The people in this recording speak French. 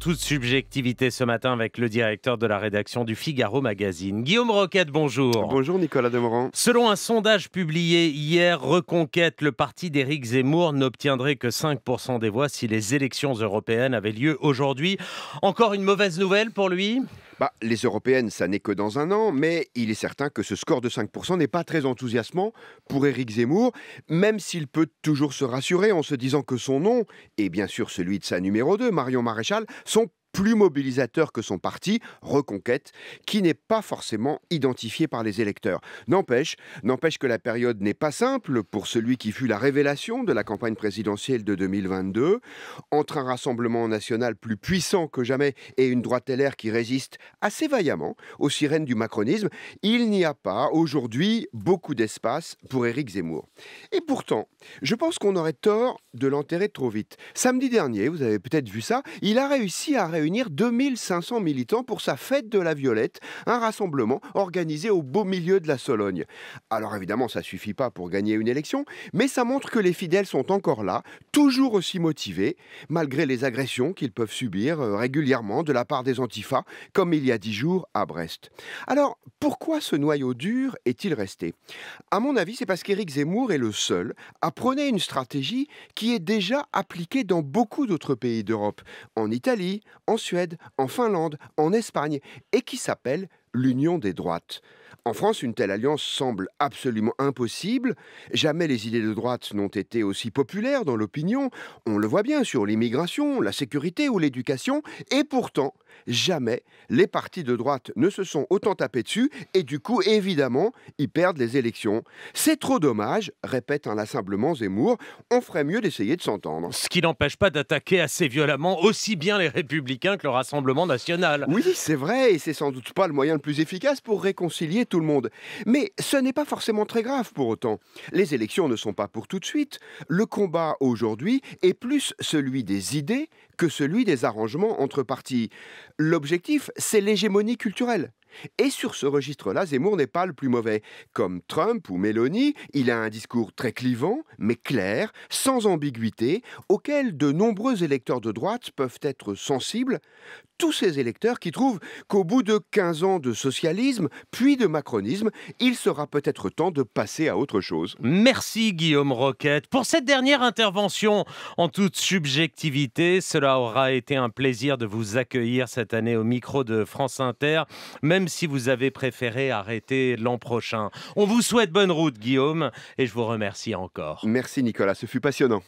toute subjectivité ce matin avec le directeur de la rédaction du Figaro Magazine. Guillaume Roquette, bonjour. Bonjour Nicolas Demorand. Selon un sondage publié hier, Reconquête, le parti d'Éric Zemmour n'obtiendrait que 5% des voix si les élections européennes avaient lieu aujourd'hui. Encore une mauvaise nouvelle pour lui bah, les européennes, ça n'est que dans un an, mais il est certain que ce score de 5% n'est pas très enthousiasmant pour Éric Zemmour, même s'il peut toujours se rassurer en se disant que son nom, et bien sûr celui de sa numéro 2, Marion Maréchal, sont plus mobilisateur que son parti, Reconquête, qui n'est pas forcément identifié par les électeurs. N'empêche, n'empêche que la période n'est pas simple pour celui qui fut la révélation de la campagne présidentielle de 2022, entre un rassemblement national plus puissant que jamais et une droite LR qui résiste assez vaillamment aux sirènes du macronisme, il n'y a pas aujourd'hui beaucoup d'espace pour Éric Zemmour. Et pourtant, je pense qu'on aurait tort de l'enterrer trop vite. Samedi dernier, vous avez peut-être vu ça, il a réussi à réunir 2500 militants pour sa fête de la Violette, un rassemblement organisé au beau milieu de la Sologne. Alors évidemment, ça suffit pas pour gagner une élection, mais ça montre que les fidèles sont encore là, toujours aussi motivés, malgré les agressions qu'ils peuvent subir euh, régulièrement de la part des antifas, comme il y a dix jours à Brest. Alors, pourquoi ce noyau dur est-il resté À mon avis, c'est parce qu'Éric Zemmour est le seul à prôner une stratégie qui est déjà appliquée dans beaucoup d'autres pays d'Europe, en Italie, en Suède, en Finlande, en Espagne, et qui s'appelle l'Union des droites. En France, une telle alliance semble absolument impossible. Jamais les idées de droite n'ont été aussi populaires dans l'opinion. On le voit bien sur l'immigration, la sécurité ou l'éducation. Et pourtant, jamais les partis de droite ne se sont autant tapés dessus. Et du coup, évidemment, ils perdent les élections. C'est trop dommage, répète un inlassablement Zemmour. On ferait mieux d'essayer de s'entendre. Ce qui n'empêche pas d'attaquer assez violemment aussi bien les républicains que le Rassemblement national. Oui, c'est vrai. Et c'est sans doute pas le moyen le plus efficace pour réconcilier tout le monde. Mais ce n'est pas forcément très grave pour autant. Les élections ne sont pas pour tout de suite. Le combat aujourd'hui est plus celui des idées que celui des arrangements entre partis. L'objectif, c'est l'hégémonie culturelle. Et sur ce registre-là, Zemmour n'est pas le plus mauvais. Comme Trump ou Mélanie, il a un discours très clivant, mais clair, sans ambiguïté, auquel de nombreux électeurs de droite peuvent être sensibles. Tous ces électeurs qui trouvent qu'au bout de 15 ans de socialisme, puis de macronisme, il sera peut-être temps de passer à autre chose. Merci Guillaume Roquette pour cette dernière intervention en toute subjectivité. Cela aura été un plaisir de vous accueillir cette année au micro de France Inter, même si vous avez préféré arrêter l'an prochain. On vous souhaite bonne route, Guillaume, et je vous remercie encore. Merci, Nicolas. Ce fut passionnant.